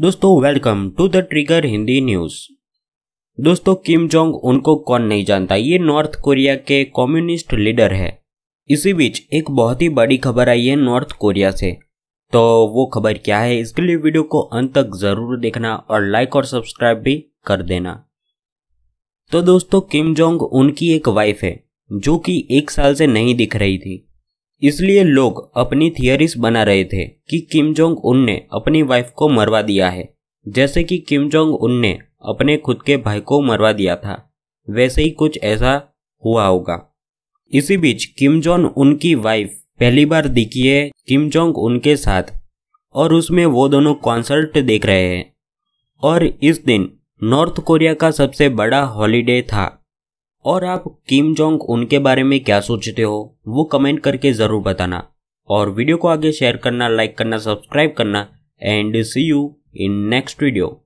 दोस्तों welcome to the trigger Hindi news दोस्तों Kim Jong उनको कौन नहीं जानता ये नॉर्थ कोरिया के कम्युनिस्ट लीडर है इसी बीच एक बहुत ही बड़ी खबर आई है नॉर्थ कोरिया से तो वो खबर क्या है इसके लिए वीडियो को अंत तक जरूर देखना और लाइक और सब्सक्राइब भी कर देना तो दोस्तों किम जोंग उनकी एक वाइफ है जो कि एक साल से नहीं दिख रही थी इसलिए लोग अपनी थियरीज बना रहे थे कि किम जोंग उन ने अपनी वाइफ को मरवा दिया है जैसे कि किम जोंग उन ने अपने खुद के भाई को मरवा दिया था वैसे ही कुछ ऐसा हुआ होगा इसी बीच किम जोंग उनकी वाइफ पहली बार दिखी है किम जोंग उनके साथ और उसमें वो दोनों कॉन्सर्ट देख रहे हैं और इस दिन नॉर्थ कोरिया का सबसे बड़ा हॉलीडे था और आप किम जोंग उनके बारे में क्या सोचते हो वो कमेंट करके ज़रूर बताना और वीडियो को आगे शेयर करना लाइक करना सब्सक्राइब करना and see you in next video